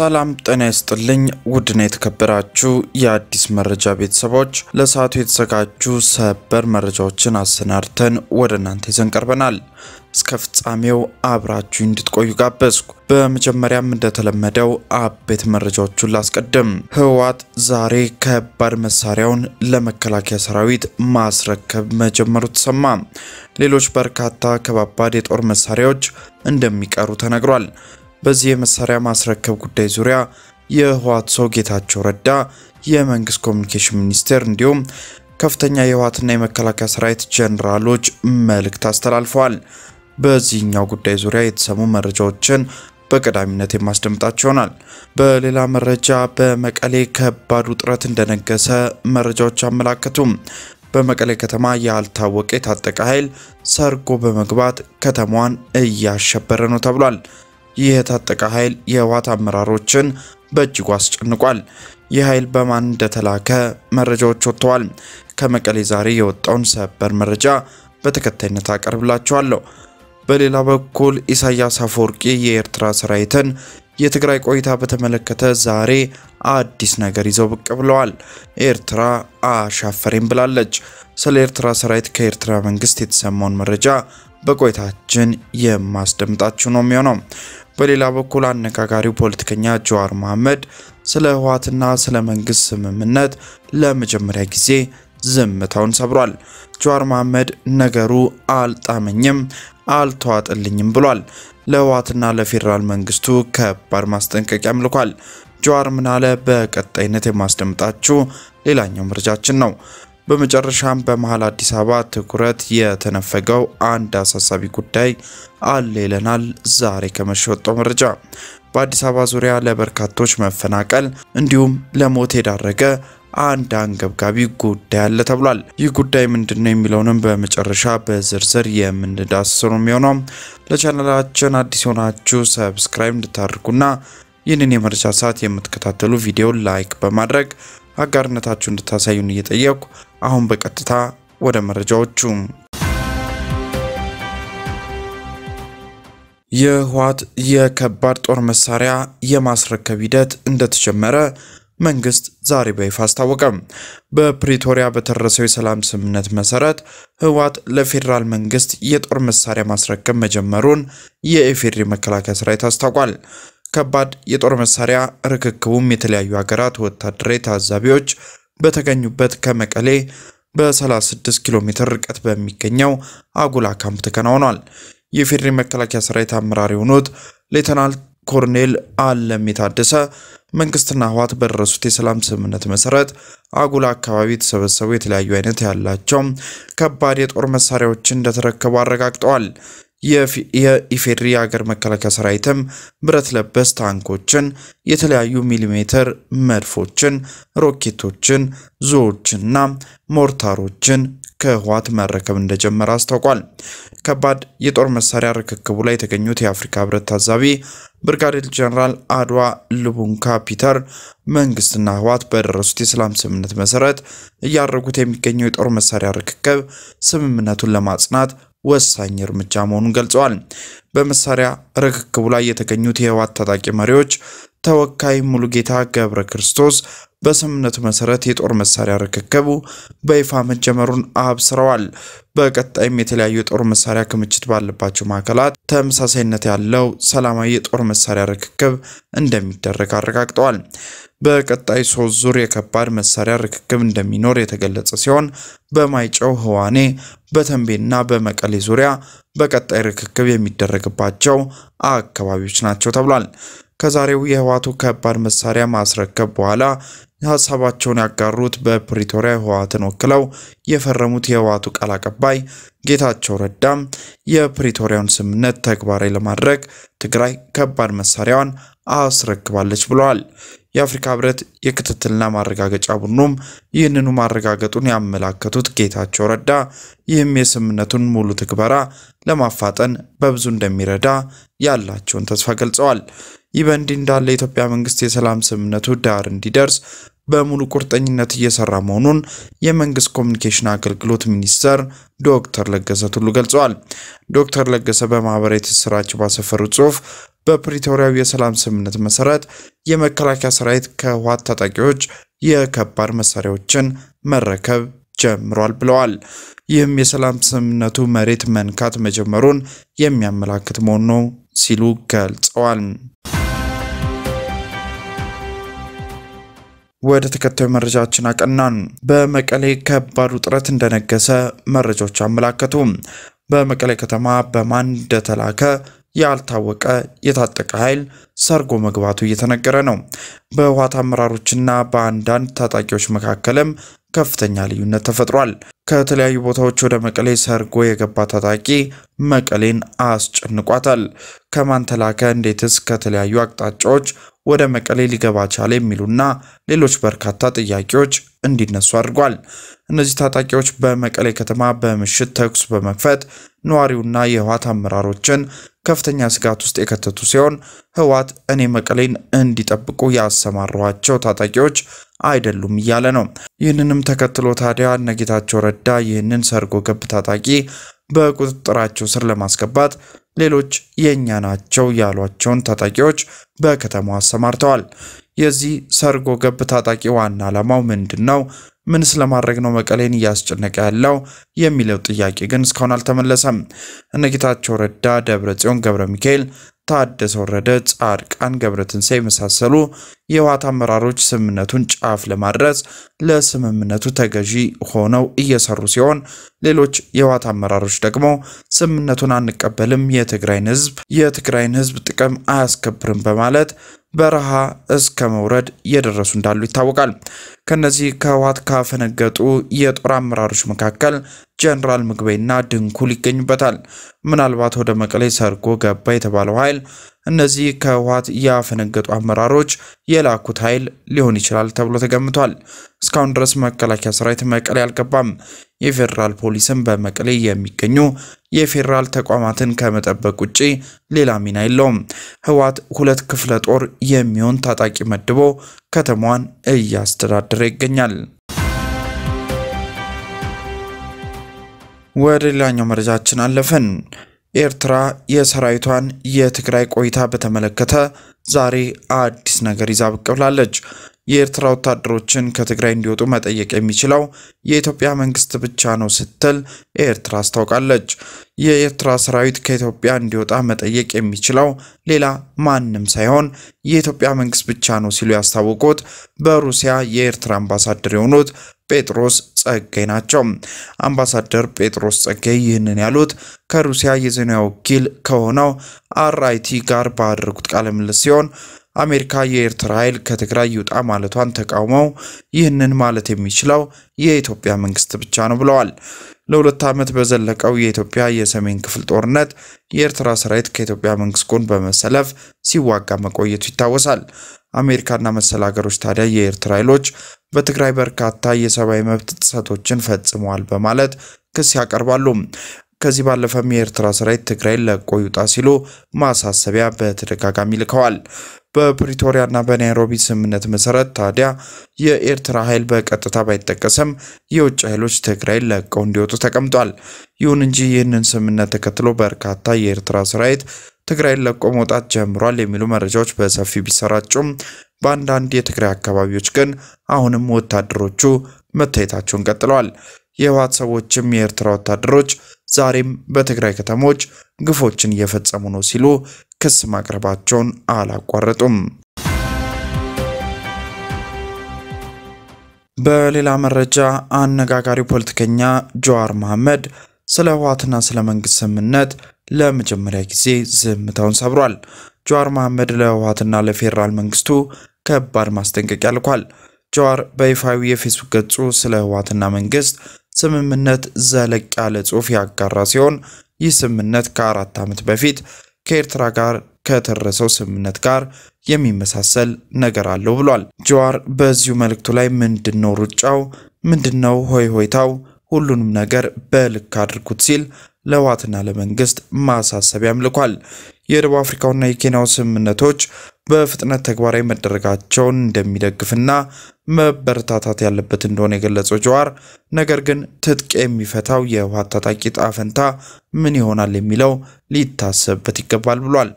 ሰላም ጤና ይስጥልኝ። ውድና የተከበራችሁ የአዲስ መረጃ ቤተሰቦች ለሰዓቱ የተዘጋጁ ሰበር መረጃዎችን አሰናድተን ወደ እናንተ ይዘን ቀርበናል። እስከ ፍጻሜው አብራችሁ እንድትቆዩ ጋበዝኩ። በመጀመሪያም እንደተለመደው አበይት መረጃዎቹን ላስቀድም። ህወሓት ዛሬ ከባድ መሳሪያውን ለመከላከያ ሰራዊት ማስረከብ መጀመሩ ተሰማ። ሌሎች በርካታ ከባባድ የጦር መሳሪያዎች እንደሚቀሩ ተነግሯል። በዚህ የመሳሪያ ማስረከብ ጉዳይ ዙሪያ የህወሓት ሰው ጌታቸው ረዳ የመንግስት ኮሚኒኬሽን ሚኒስቴር እንዲሁም ከፍተኛ የህወሓትና የመከላከያ ሰራዊት ጀኔራሎች መልእክት አስተላልፈዋል። በዚህኛው ጉዳይ ዙሪያ የተሰሙ መረጃዎችን በቀዳሚነት የማስደምጣቸው ይሆናል። በሌላ መረጃ በመቀሌ ከባድ ውጥረት እንደነገሰ መረጃዎች አመላከቱም። በመቀሌ ከተማ ያልታወቀ የታጠቀ ኃይል ሰርጎ በመግባት ከተማዋን እያሸበረ ነው ተብሏል። ይህ የታጠቀ ኃይል የህወሓት አመራሮችን በእጅጉ አስጨንቋል። ይህ ኃይል በማን እንደተላከ መረጃዎች ወጥተዋል። ከመቀሌ ዛሬ የወጣውን ሰበር መረጃ በተከታይነት አቀርብላችኋለሁ። በሌላ በኩል ኢሳያስ አፈወርቂ የኤርትራ ሰራዊትን የትግራይ ቆይታ በተመለከተ ዛሬ አዲስ ነገር ይዘው ብቅ ብለዋል። ኤርትራ አሻፈሬም ብላለች። ስለ ኤርትራ ሰራዊት ከኤርትራ መንግስት የተሰማውን መረጃ በቆይታችን የማስደምጣችሁ ነው የሚሆነው። በሌላ በኩል አነጋጋሪው ፖለቲከኛ ጀዋር መሐመድ ስለ ህወሓትና ስለ መንግስት ስምምነት ለመጀመሪያ ጊዜ ዝምታውን ሰብሯል። ጀዋር መሐመድ ነገሩ አልጣመኝም አልተዋጥልኝም ብሏል። ለህወሓትና ለፌዴራል መንግስቱ ከባድ ማስጠንቀቂያ ምልኳል። ጀዋር ምናለ በቀጣይነት የማስደምጣችሁ ሌላኛው መረጃችን ነው። በመጨረሻም በመሀል አዲስ አበባ ትኩረት የተነፈገው አንድ አሳሳቢ ጉዳይ አለ ይለናል ዛሬ ከመሸወጠው መረጃ። በአዲስ አበባ ዙሪያ ለበርካቶች መፈናቀል እንዲሁም ለሞት የዳረገ አንድ አንገብጋቢ ጉዳይ አለ ተብሏል። ይህ ጉዳይ ምንድነው የሚለውንም በመጨረሻ በዝርዝር የምንዳስሰው የሚሆነው። ለቻናላችን አዲስ የሆናችሁ ሰብስክራይብ እንድታደርጉና ይህንን የመረጃ ሰዓት የምትከታተሉ ቪዲዮ ላይክ በማድረግ አጋርነታችሁ እንድታሳዩን እየጠየቁ አሁን በቀጥታ ወደ መረጃዎቹ የህወሓት የከባድ ጦር መሳሪያ የማስረከብ ሂደት እንደተጀመረ መንግስት ዛሬ በይፋ አስታወቀም። በፕሪቶሪያ በተደረሰው የሰላም ስምምነት መሰረት ህወሓት ለፌዴራል መንግስት የጦር መሳሪያ ማስረከብ መጀመሩን የኢፌዴሪ መከላከያ ሰራዊት አስታውቋል። ከባድ የጦር መሳሪያ ርክክቡም የተለያዩ ሀገራት ወታደራዊ ታዛቢዎች በተገኙበት ከመቀሌ በ36 ኪሎ ሜትር ርቀት በሚገኘው አጉላ ካምፕ ተከናውኗል። የፌዴራል መከላከያ ሰራዊት አመራር የሆኑት ሌተናል ኮርኔል አለም የታደሰ መንግስትና ህዋት በደረሱት የሰላም ስምምነት መሰረት አጉላ አካባቢ የተሰበሰቡ የተለያዩ አይነት ያላቸው ከባድ የጦር መሳሪያዎችን እንደተረከቡ አረጋግጠዋል። የኢፌድሪ የአገር መከላከያ ሰራዊትም ብረት ለበስ ታንኮችን፣ የተለያዩ ሚሊሜትር መድፎችን፣ ሮኬቶችን፣ ዙዎችና ሞርታሮችን ከህወሓት መረከብ እንደጀመረ አስታውቋል። ከባድ የጦር መሳሪያ ርክክቡ ላይ የተገኙት የአፍሪካ ህብረት ታዛቢ ብርጋዴር ጀነራል አድዋ ልቡንካ ፒተር መንግስትና ህወሓት በደረሱት የሰላም ስምምነት መሰረት እያደረጉት የሚገኘው የጦር መሳሪያ ርክክብ ስምምነቱን ለማጽናት ወሳኝ እርምጃ መሆኑን ገልጸዋል። በመሳሪያ ርክክቡ ላይ የተገኙት የህወሓት ታጣቂ መሪዎች ተወካይ ሙሉጌታ ገብረ ክርስቶስ በስምምነቱ መሰረት የጦር መሳሪያ ርክክቡ በይፋ መጀመሩን አብስረዋል። በቀጣይም የተለያዩ የጦር መሳሪያ ክምችት ባለባቸው ማዕከላት ተመሳሳይነት ያለው ሰላማዊ የጦር መሳሪያ ርክክብ እንደሚደረግ አረጋግጠዋል። በቀጣይ ሶስት ዙር የከባድ መሳሪያ ርክክብ እንደሚኖር የተገለጸ ሲሆን በማይጨው ህዋኔ፣ በተንቤና በመቀሌ ዙሪያ በቀጣይ ርክክብ የሚደረግባቸው አካባቢዎች ናቸው ተብሏል። ከዛሬው የህዋቱ ከባድ መሳሪያ ማስረከብ በኋላ ሀሳባቸውን ያጋሩት በፕሪቶሪያ ህወሓትን ወክለው የፈረሙት የህወሓቱ ቃል አቀባይ ጌታቸው ረዳም የፕሪቶሪያውን ስምምነት ተግባራዊ ለማድረግ ትግራይ ከባድ መሳሪያዋን አስረክባለች ብለዋል። የአፍሪካ ህብረት የክትትልና ማረጋገጫ ቡድኑም ይህንኑ ማረጋገጡን ያመላከቱት ጌታቸው ረዳ ይህም የስምምነቱን ሙሉ ትግበራ ለማፋጠን በብዙ እንደሚረዳ ያላቸውን ተስፋ ገልጸዋል። ይህ በእንዲህ እንዳለ የኢትዮጵያ መንግስት የሰላም ስምምነቱ ዳር እንዲደርስ በሙሉ ቁርጠኝነት እየሰራ መሆኑን የመንግስት ኮሚኒኬሽን አገልግሎት ሚኒስተር ዶክተር ለገሰ ቱሉ ገልጸዋል። ዶክተር ለገሰ በማህበራዊ ትስስራቸው ባሰፈሩ ጽሁፍ በፕሪቶሪያው የሰላም ስምምነት መሰረት የመከላከያ ሰራዊት ከህወሓት ታጣቂዎች የከባድ መሳሪያዎችን መረከብ ጀምሯል ብለዋል። ይህም የሰላም ስምምነቱ መሬት መንካት መጀመሩን የሚያመላክት መሆኑ ነው ሲሉ ገልጸዋል። ወደ ተከታዩ መረጃችን አቀናን። በመቀሌ ከባድ ውጥረት እንደነገሰ መረጃዎች አመላከቱ። በመቀሌ ከተማ በማን እንደተላከ يالتاوكا يتاتاك هايل ሰርጎ መግባቱ እየተነገረ ነው። በህወሓት አመራሮችና በአንዳንድ ታጣቂዎች መካከልም ከፍተኛ ልዩነት ተፈጥሯል። ከተለያዩ ቦታዎች ወደ መቀሌ ሰርጎ የገባ ታጣቂ መቀሌን አስጨንቋታል። ከማን ተላከ? እንዴትስ ከተለያዩ አቅጣጫዎች ወደ መቀሌ ሊገባ ቻለ? የሚሉና ሌሎች በርካታ ጥያቄዎች እንዲነሱ አድርጓል። እነዚህ ታጣቂዎች በመቀሌ ከተማ በምሽት ተኩስ በመክፈት ነዋሪውና የህወሓት አመራሮችን ከፍተኛ ስጋት ውስጥ የከተቱ ሲሆን ህወሓት እኔ መቀሌን እንዲጠብቁ ያሰማሯቸው ታጣቂዎች አይደሉም እያለ ነው። ይህንንም ተከትሎ ታዲያ እነ ጌታቸው ረዳ ይህንን ሰርጎ ገብ ታጣቂ በቁጥጥራቸው ስር ለማስገባት ሌሎች የእኛ ናቸው ያሏቸውን ታጣቂዎች በከተማው አሰማርተዋል። የዚህ ሰርጎ ገብ ታጣቂ ዋና ዓላማው ምንድን ነው? ምንስ ለማድረግ ነው መቀሌን እያስጨነቀ ያለው የሚለው ጥያቄ ግን እስካሁን አልተመለሰም። እነ ጌታቸው ረዳ ደብረ ጽዮን ገብረ ሚካኤል ታደሰ ወረደ፣ ጻድቃን ገብረትንሳኤ የመሳሰሉ የህወሓት አመራሮች ስምምነቱን ጫፍ ለማድረስ ለስምምነቱ ተገዢ ሆነው እየሰሩ ሲሆን ሌሎች የህወሓት አመራሮች ደግሞ ስምምነቱን አንቀበልም፣ የትግራይን ህዝብ የትግራይን ህዝብ ጥቅም አያስከብርም በማለት በረሃ እስከ መውረድ እየደረሱ እንዳሉ ይታወቃል። ከነዚህ ከህወሓት ካፈነገጡ የጦር አመራሮች መካከል ጀነራል ምግበይና ድንኩል ይገኙበታል። ምናልባት ወደ መቀሌ ሰርጎ ገባ የተባለው ኃይል እነዚህ ከህወሓት ያፈነገጡ አመራሮች የላኩት ኃይል ሊሆን ይችላል ተብሎ ተገምቷል። እስካሁን ድረስ መከላከያ ሰራዊት መቀሌ አልገባም። የፌዴራል ፖሊስም በመቀሌ የሚገኙ የፌዴራል ተቋማትን ከመጠበቅ ውጪ ሌላ ሚና የለውም። ህወሓት ሁለት ክፍለ ጦር የሚሆን ታጣቂ መድቦ ከተማዋን እያስተዳደረ ይገኛል። ወደ ሌላኛው መረጃችን አለፈን። ኤርትራ የሰራዊቷን የትግራይ ቆይታ በተመለከተ ዛሬ አዲስ ነገር ይዛ ብቅ ብላለች። የኤርትራ ወታደሮችን ከትግራይ እንዲወጡ መጠየቅ የሚችለው የኢትዮጵያ መንግስት ብቻ ነው ስትል ኤርትራ አስታውቃለች። የኤርትራ ሰራዊት ከኢትዮጵያ እንዲወጣ መጠየቅ የሚችለው ሌላ ማንም ሳይሆን የኢትዮጵያ መንግስት ብቻ ነው ሲሉ ያስታወቁት በሩሲያ የኤርትራ አምባሳደር የሆኑት ጴጥሮስ ጸጋይ ናቸው። አምባሳደር ጴጥሮስ ጸጋይ ይህንን ያሉት ከሩሲያ የዜና ወኪል ከሆነው አርአይቲ ጋር ባደረጉት ቃለ ምልልስ ሲሆን አሜሪካ የኤርትራ ኃይል ከትግራይ ይውጣ ማለቷን ተቃውመው ይህንን ማለት የሚችለው የኢትዮጵያ መንግስት ብቻ ነው ብለዋል። ለሁለት ዓመት በዘለቀው የኢትዮጵያ የሰሜን ክፍል ጦርነት የኤርትራ ሰራዊት ከኢትዮጵያ መንግስት ጎን በመሰለፍ ሲዋጋ መቆየቱ ይታወሳል። አሜሪካና መሰል ሀገሮች ታዲያ የኤርትራ ኃይሎች በትግራይ በርካታ የሰብአዊ መብት ጥሰቶችን ፈጽመዋል በማለት ክስ ያቀርባሉ። ከዚህ ባለፈም የኤርትራ ሰራዊት ትግራይን ለቆ ይውጣ ሲሉ ማሳሰቢያ በተደጋጋሚ ልከዋል። በፕሪቶሪያና በናይሮቢ ስምምነት መሰረት ታዲያ የኤርትራ ኃይል በቀጥታ ባይጠቀስም የውጭ ኃይሎች ትግራይን ለቀው እንዲወጡ ተቀምጧል። ይሁን እንጂ ይህንን ስምምነት ተከትሎ በርካታ የኤርትራ ሰራዊት ትግራይን ለቆ መውጣት ጀምሯል የሚሉ መረጃዎች በሰፊው ቢሰራጩም በአንዳንድ የትግራይ አካባቢዎች ግን አሁንም ወታደሮቹ መታየታቸውን ቀጥለዋል። የህወሓት ሰዎችም የኤርትራ ወታደሮች ዛሬም በትግራይ ከተሞች ግፎችን እየፈጸሙ ነው ሲሉ ክስ ማቅረባቸውን አላቋረጡም። በሌላ መረጃ አነጋጋሪው ፖለቲከኛ ጀዋር መሐመድ ስለ ህወሓትና ስለ መንግስት ስምምነት ለመጀመሪያ ጊዜ ዝምታውን ሰብሯል። ጀዋር መሐመድ ለህወሓትና ለፌዴራል መንግስቱ ከባድ ማስጠንቀቂያ ልኳል። ጀዋር በይፋዊ የፌስቡክ ገጹ ስለ ህወሓትና መንግስት ስምምነት ዘለቅ ያለ ጽሑፍ ያጋራ ሲሆን ይህ ስምምነት ከአራት ዓመት በፊት ከኤርትራ ጋር ከተረሰው ስምምነት ጋር የሚመሳሰል ነገር አለው ብሏል። ጀዋር በዚሁ መልእክቱ ላይ ምንድን ነው ሩጫው፣ ምንድን ነው ሆይ ሆይታው፣ ሁሉንም ነገር በልክ አድርጉት ሲል ለዋትና ለመንግስት ማሳሰቢያም ልኳል። የደቡብ አፍሪካውና የኬንያው ስምምነቶች በፍጥነት ተግባራዊ መደረጋቸውን እንደሚደግፍና መበረታታት ያለበት እንደሆነ የገለጸው ጀዋር ነገር ግን ትጥቅ የሚፈታው የህወሓት ታጣቂ ጣፈንታ ምን ይሆናል የሚለው ሊታሰብበት ይገባል ብሏል።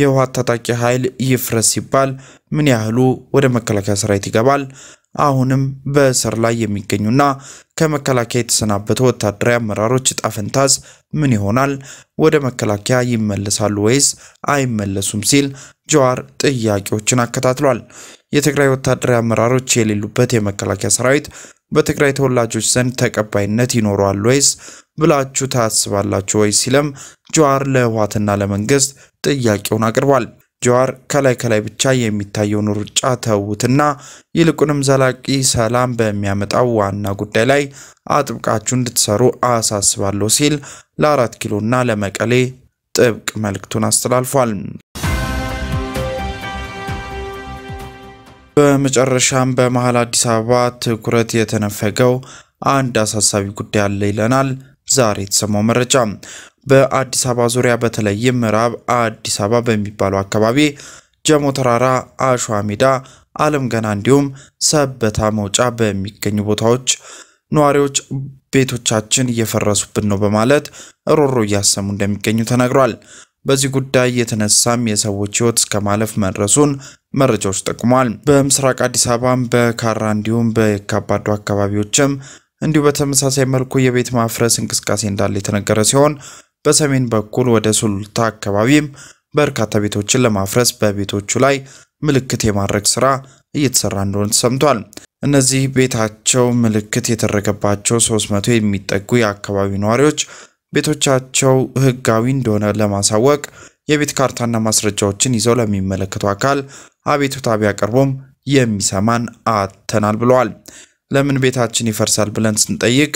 የህወሓት ታጣቂ ኃይል ይፍረስ ሲባል ምን ያህሉ ወደ መከላከያ ሰራዊት ይገባል? አሁንም በእስር ላይ የሚገኙና ከመከላከያ የተሰናበቱ ወታደራዊ አመራሮች ዕጣ ፈንታስ ምን ይሆናል? ወደ መከላከያ ይመለሳሉ ወይስ አይመለሱም? ሲል ጀዋር ጥያቄዎችን አከታትሏል። የትግራይ ወታደራዊ አመራሮች የሌሉበት የመከላከያ ሰራዊት በትግራይ ተወላጆች ዘንድ ተቀባይነት ይኖረዋል ወይስ ብላችሁ ታስባላችሁ ወይስ ሲለም ጀዋር ለህወሓትና ለመንግስት ጥያቄውን አቅርቧል። ጀዋር ከላይ ከላይ ብቻ የሚታየውን ሩጫ ተዉትና ይልቁንም ዘላቂ ሰላም በሚያመጣው ዋና ጉዳይ ላይ አጥብቃችሁ እንድትሰሩ አሳስባለሁ ሲል ለአራት ኪሎና ለመቀሌ ጥብቅ መልእክቱን አስተላልፏል። በመጨረሻም በመሀል አዲስ አበባ ትኩረት የተነፈገው አንድ አሳሳቢ ጉዳይ አለ ይለናል ዛሬ የተሰማው መረጃ በአዲስ አበባ ዙሪያ በተለይም ምዕራብ አዲስ አበባ በሚባለው አካባቢ ጀሞ ተራራ፣ አሸዋ ሜዳ፣ አለም ገና እንዲሁም ሰበታ መውጫ በሚገኙ ቦታዎች ነዋሪዎች ቤቶቻችን እየፈረሱብን ነው በማለት ሮሮ እያሰሙ እንደሚገኙ ተነግሯል። በዚህ ጉዳይ የተነሳም የሰዎች ሕይወት እስከ ማለፍ መድረሱን መረጃዎች ጠቁሟል። በምስራቅ አዲስ አበባም በካራ እንዲሁም በካባዶ አካባቢዎችም እንዲሁ በተመሳሳይ መልኩ የቤት ማፍረስ እንቅስቃሴ እንዳለ የተነገረ ሲሆን በሰሜን በኩል ወደ ሱሉልታ አካባቢም በርካታ ቤቶችን ለማፍረስ በቤቶቹ ላይ ምልክት የማድረግ ስራ እየተሰራ እንደሆነ ተሰምቷል። እነዚህ ቤታቸው ምልክት የተደረገባቸው 300 የሚጠጉ የአካባቢ ነዋሪዎች ቤቶቻቸው ህጋዊ እንደሆነ ለማሳወቅ የቤት ካርታና ማስረጃዎችን ይዘው ለሚመለከቱ አካል አቤቱታ ቢያቀርቡም የሚሰማን አተናል ብለዋል። ለምን ቤታችን ይፈርሳል ብለን ስንጠይቅ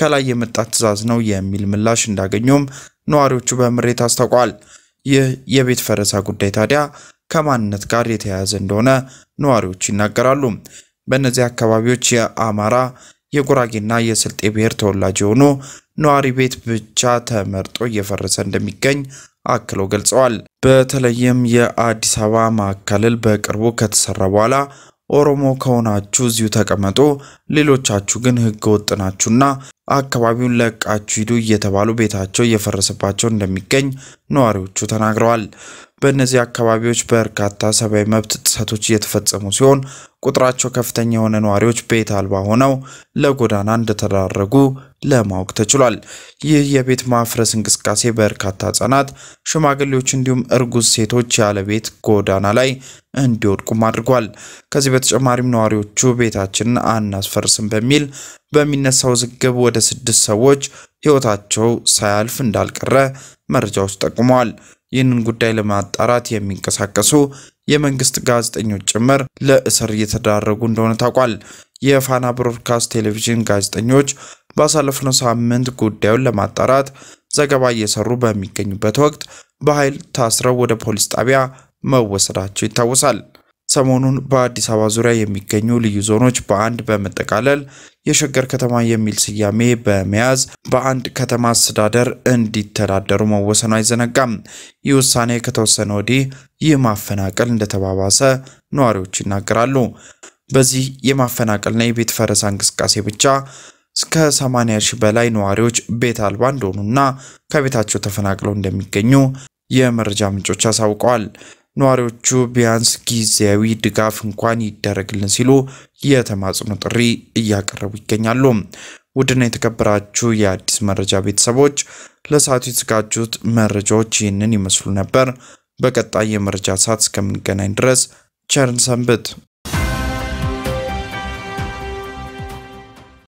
ከላይ የመጣ ትዕዛዝ ነው የሚል ምላሽ እንዳገኙም ነዋሪዎቹ በምሬት አስታውቋል። ይህ የቤት ፈረሳ ጉዳይ ታዲያ ከማንነት ጋር የተያያዘ እንደሆነ ነዋሪዎቹ ይናገራሉ። በእነዚህ አካባቢዎች የአማራ የጉራጌና የስልጤ ብሔር ተወላጅ የሆኑ ነዋሪ ቤት ብቻ ተመርጦ እየፈረሰ እንደሚገኝ አክለው ገልጸዋል። በተለይም የአዲስ አበባ ማዕከል በቅርቡ ከተሰራ በኋላ ኦሮሞ ከሆናችሁ እዚሁ ተቀመጡ፣ ሌሎቻችሁ ግን ህገ ወጥ ናችሁና አካባቢውን ለቃችሁ ሂዱ እየተባሉ ቤታቸው እየፈረሰባቸው እንደሚገኝ ነዋሪዎቹ ተናግረዋል። በእነዚህ አካባቢዎች በርካታ ሰብአዊ መብት ጥሰቶች እየተፈጸሙ ሲሆን ቁጥራቸው ከፍተኛ የሆነ ነዋሪዎች ቤት አልባ ሆነው ለጎዳና እንደተዳረጉ ለማወቅ ተችሏል። ይህ የቤት ማፍረስ እንቅስቃሴ በርካታ ህጻናት፣ ሽማግሌዎች እንዲሁም እርጉዝ ሴቶች ያለ ቤት ጎዳና ላይ እንዲወድቁም አድርጓል። ከዚህ በተጨማሪም ነዋሪዎቹ ቤታችንን አናስፈርስም በሚል በሚነሳው ውዝግብ ወደ ስድስት ሰዎች ህይወታቸው ሳያልፍ እንዳልቀረ መረጃዎች ጠቁመዋል። ይህንን ጉዳይ ለማጣራት የሚንቀሳቀሱ የመንግስት ጋዜጠኞች ጭምር ለእስር እየተዳረጉ እንደሆነ ታውቋል። የፋና ብሮድካስት ቴሌቪዥን ጋዜጠኞች ባሳለፍነው ሳምንት ጉዳዩን ለማጣራት ዘገባ እየሰሩ በሚገኙበት ወቅት በኃይል ታስረው ወደ ፖሊስ ጣቢያ መወሰዳቸው ይታወሳል። ሰሞኑን በአዲስ አበባ ዙሪያ የሚገኙ ልዩ ዞኖች በአንድ በመጠቃለል የሸገር ከተማ የሚል ስያሜ በመያዝ በአንድ ከተማ አስተዳደር እንዲተዳደሩ መወሰኑ አይዘነጋም። ይህ ውሳኔ ከተወሰነ ወዲህ ይህ ማፈናቀል እንደተባባሰ ነዋሪዎች ይናገራሉ። በዚህ የማፈናቀልና የቤት ፈረሳ እንቅስቃሴ ብቻ እስከ 80 ሺህ በላይ ነዋሪዎች ቤት አልባ እንደሆኑና ከቤታቸው ተፈናቅለው እንደሚገኙ የመረጃ ምንጮች አሳውቀዋል። ነዋሪዎቹ ቢያንስ ጊዜያዊ ድጋፍ እንኳን ይደረግልን ሲሉ የተማጽኖ ጥሪ እያቀረቡ ይገኛሉ። ውድና የተከበራችሁ የአዲስ መረጃ ቤተሰቦች ለሰዓቱ የተዘጋጁት መረጃዎች ይህንን ይመስሉ ነበር። በቀጣይ የመረጃ ሰዓት እስከምንገናኝ ድረስ ቸርን ሰንብት።